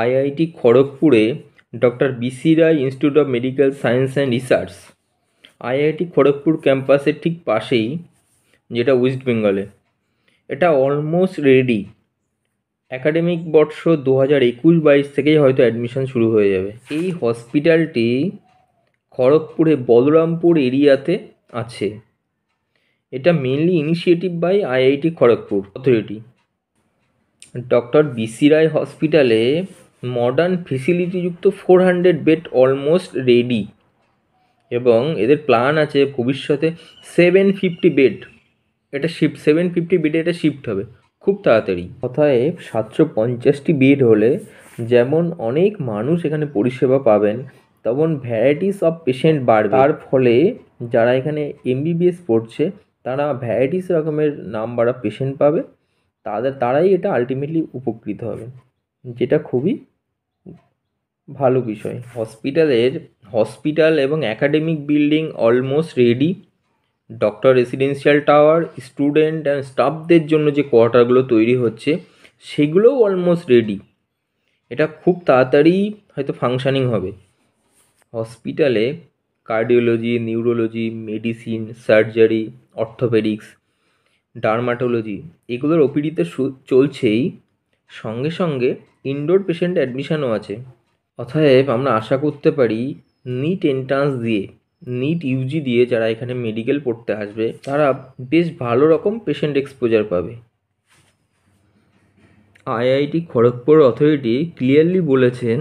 IIT খড়গপুরে doctor BC Roy institute of medical science and research IIT Kharagpur ক্যাম্পাসের ঠিক পাশেই যেটা ওয়েস্ট বেঙ্গলে এটা অলমোস্ট রেডি অ্যাকাডেমিক বর্ষ দু হাজার একুশ বাইশ থেকেই হয়তো অ্যাডমিশন শুরু হয়ে যাবে এই হসপিটালটি খড়গপুরে বলরামপুর এরিয়াতে আছে এটা mainly initiative by IIT Kharagpur authority doctor BC Roy হসপিটালে মডার্ন ফেসিলিটিযুক্ত four hundred bed almost ready এবং এদের প্ল্যান আছে ভবিষ্যতে সেভেন ফিফটি বেড এটা শিফট সেভেন ফিফটি বেডে এটা শিফট হবে খুব তাড়াতাড়ি অতএব সাতশো পঞ্চাশটি বেড হলে যেমন অনেক মানুষ এখানে পরিষেবা পাবেন তেমন ভ্যারাইটিস অফ পেশেন্ট বাড়বে তার ফলে যারা এখানে এমবিবিএস পড়ছে তারা ভ্যারাইটিস রকমের নাম্বার অফ পেশেন্ট পাবে তাদের তারাই এটা আলটিমেটলি উপকৃত হবে যেটা খুবই ভালো বিষয় হসপিটালের হসপিটাল এবং academic building almost ready doctor residential tower student and স্টাফদের জন্য যে কোয়ার্টারগুলো তৈরি হচ্ছে সেগুলোও অলমোস্ট রেডি এটা খুব তাড়াতাড়ি হয়তো ফাংশানিং হবে হসপিটালে cardiology neurology medicine surgery orthopaedics dermatology এগুলোর ওপিডিতে চলছেই সঙ্গে সঙ্গে ইনডোর পেশেন্ট অ্যাডমিশানও আছে অতএব আমরা আশা করতে পারি নিট এন্ট্রান্স দিয়ে নিট ইউজি দিয়ে যারা এখানে মেডিকেল পড়তে আসবে তারা বেশ ভালো রকম পেশেন্ট এক্সপোজার পাবে আইআইটি খড়গপুর অথরিটি ক্লিয়ারলি বলেছেন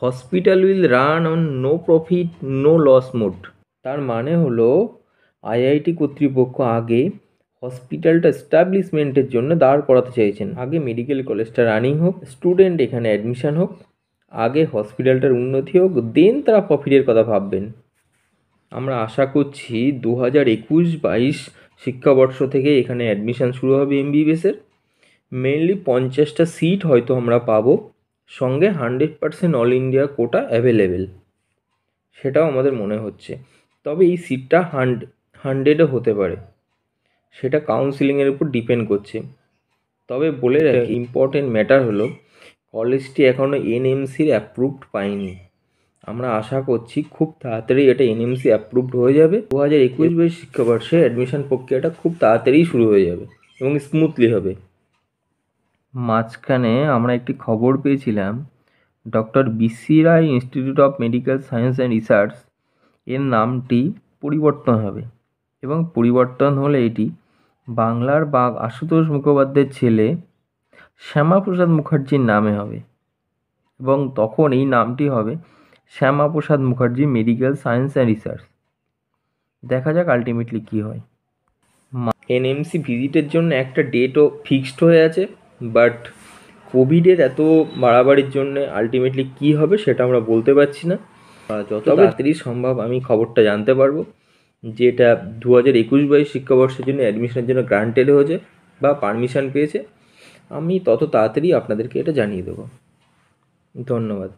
hospital will run on no profit no loss mode তার মানে হলো আইআইটি কর্তৃপক্ষ আগে হসপিটালটা স্ট্যাবলিশমেন্টের জন্য দাঁড় করাতে চাইছেন আগে মেডিকেল কলেজটা রানিং হোক স্টুডেন্ট এখানে অ্যাডমিশান হোক আগে হসপিটালটার উন্নতি হোক দেন তারা প্রফিটের কথা ভাববেন আমরা আশা করছি দু হাজার একুশ বাইশ শিক্ষাবর্ষ থেকে এখানে অ্যাডমিশান শুরু হবে এমবিবিএসের মেনলি পঞ্চাশটা সিট হয়তো আমরা পাবো সঙ্গে hundred percent all India quota available সেটাও আমাদের মনে হচ্ছে তবে এই সিটটা হান্ড হান্ড্রেডও হতে পারে সেটা কাউন্সিলিংয়ের উপর ডিপেন্ড করছে তবে বলে রাখি ইম্পর্টেন্ট ম্যাটার হলো কলেজটি এখনও এনএমসির অ্যাপ্রুভড পায়নি আমরা আশা করছি খুব তাড়াতাড়ি এটা এনএমসি অ্যাপ্রুভড হয়ে যাবে দু হাজার একুশ বাইশ শিক্ষাবর্ষে অ্যাডমিশন প্রক্রিয়াটা খুব তাড়াতাড়ি শুরু হয়ে যাবে এবং স্মুথলি হবে মাঝখানে আমরা একটি খবর পেয়েছিলাম doctor BC Roy institute of medical science and research এর নামটি পরিবর্তন হবে এবং পরিবর্তন হলে এটি বাংলার বাঘ আশুতোষ মুখোপাধ্যায়ের ছেলে শ্যামাপ্রসাদ মুখার্জির নামে হবে এবং তখন এই নামটি হবে Shyamaprasad Mukherjee medical science and research দেখা যাক আলটিমেটলি কি হয় এনএমসি ভিজিটের জন্য একটা ডেটও ফিক্সড হয়ে আছে বাট কোভিডের এত বাড়াবাড়ির জন্য আলটিমেটলি কী হবে সেটা আমরা বলতে পারছি না যত তাড়াতাড়ি সম্ভব আমি খবরটা জানতে পারবো যেটা দু হাজার একুশ বাইশ শিক্ষাবর্ষের জন্য অ্যাডমিশনের জন্য গ্রান্টেড হয়েছে বা পারমিশন পেয়েছে আমি তত তাড়াতাড়ি আপনাদেরকে এটা জানিয়ে দেবো ধন্যবাদ